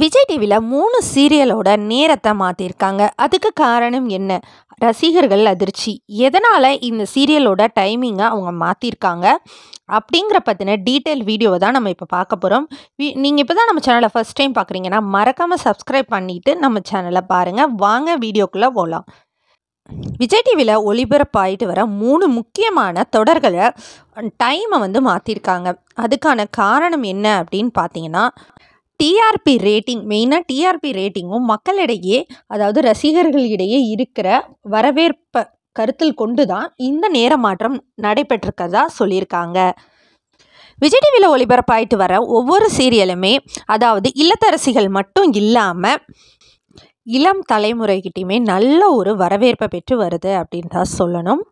விஜய் டிவியில் மூணு சீரியலோட நேரத்தை மாற்றிருக்காங்க அதுக்கு காரணம் என்ன ரசிகர்கள் அதிர்ச்சி எதனால் இந்த சீரியலோட டைமிங்கை அவங்க மாற்றிருக்காங்க அப்படிங்கிற பற்றின டீட்டெயில் வீடியோவை தான் நம்ம இப்போ பார்க்க போகிறோம் நீங்கள் இப்போ தான் நம்ம சேனலை ஃபஸ்ட் டைம் பார்க்குறீங்கன்னா மறக்காமல் சப்ஸ்கிரைப் பண்ணிவிட்டு நம்ம சேனலை பாருங்கள் வாங்க வீடியோக்குள்ளே போகலாம் விஜய் டிவியில் ஒளிபரப்பாயிட்டு வர மூணு முக்கியமான தொடர்களை டைமை வந்து மாற்றிருக்காங்க அதுக்கான காரணம் என்ன அப்படின்னு பார்த்தீங்கன்னா டிஆர்பி ரேட்டிங் மெயினாக டிஆர்பி ரேட்டிங்கும் மக்களிடையே அதாவது ரசிகர்களிடையே இருக்கிற வரவேற்பை கருத்தில் கொண்டு தான் இந்த நேர மாற்றம் நடைபெற்றிருக்கிறதா சொல்லியிருக்காங்க விஜய் டிவியில் ஒளிபரப்பாயிட்டு வர ஒவ்வொரு சீரியலுமே அதாவது இல்லத்தரசிகள் மட்டும் இல்லாமல் இளம் தலைமுறைகிட்டையுமே நல்ல ஒரு வரவேற்பை பெற்று வருது அப்படின்னு தான் சொல்லணும்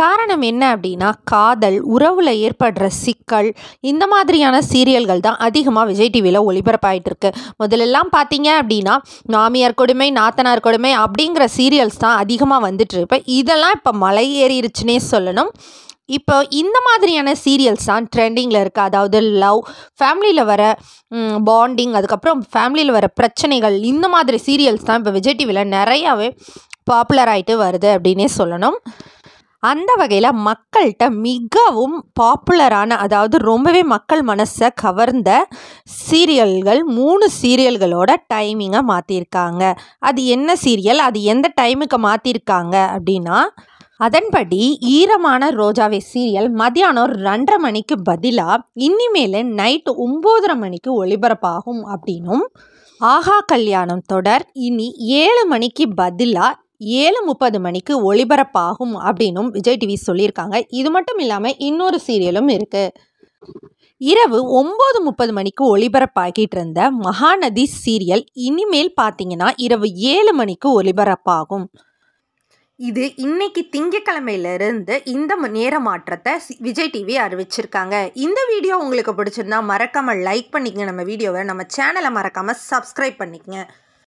காரணம் என்ன அப்படின்னா காதல் உறவில் ஏற்படுற சிக்கல் இந்த மாதிரியான சீரியல்கள் தான் அதிகமாக விஜய் டிவியில் ஒளிபரப்பாயிட்டு இருக்கு முதலெல்லாம் பார்த்தீங்க அப்படின்னா மாமியார் கொடுமை நாத்தனார் கொடுமை அப்படிங்கிற சீரியல்ஸ் தான் அதிகமாக வந்துட்டு இருப்போம் இதெல்லாம் இப்போ மலை ஏறிடுச்சுன்னே சொல்லணும் இப்போ இந்த மாதிரியான சீரியல்ஸ் தான் ட்ரெண்டிங்கில் இருக்குது அதாவது லவ் ஃபேமிலியில் வர பாண்டிங் அதுக்கப்புறம் ஃபேமிலியில் வர பிரச்சனைகள் இந்த மாதிரி சீரியல்ஸ் தான் இப்போ விஜய் டிவியில் நிறையாவே பாப்புலர் ஆகிட்டு வருது அப்படின்னே சொல்லணும் அந்த வகையில் மக்கள்கிட்ட மிகவும் பாப்புலரான அதாவது ரொம்பவே மக்கள் மனசை கவர்ந்த சீரியல்கள் மூணு சீரியல்களோட டைமிங்கை மாற்றிருக்காங்க அது என்ன சீரியல் அது எந்த டைமுக்கு மாற்றிருக்காங்க அப்படின்னா அதன்படி ஈரமான ரோஜாவே சீரியல் மதியானம் ரெண்டரை மணிக்கு பதிலாக இனிமேல் நைட்டு ஒம்போதரை மணிக்கு ஒளிபரப்பாகும் அப்படின்னும் ஆகா கல்யாணம் தொடர் இனி ஏழு மணிக்கு பதிலாக ஏழு முப்பது மணிக்கு ஒளிபரப்பாகும் அப்படின்னும் விஜய் டிவி சொல்லியிருக்காங்க இது மட்டும் இல்லாமல் இன்னொரு சீரியலும் இருக்குது இரவு ஒம்பது முப்பது மணிக்கு ஒளிபரப்பாகிட்டு இருந்த மகாநதி சீரியல் இனிமேல் பார்த்தீங்கன்னா இரவு ஏழு மணிக்கு ஒளிபரப்பாகும் இது இன்னைக்கு திங்கக்கிழமையிலிருந்து இந்த நேர மாற்றத்தை விஜய் டிவி அறிவிச்சிருக்காங்க இந்த வீடியோ உங்களுக்கு பிடிச்சிருந்தா மறக்காமல் லைக் பண்ணிக்கங்க நம்ம வீடியோவை நம்ம சேனலை மறக்காமல் சப்ஸ்கிரைப் பண்ணிக்கங்க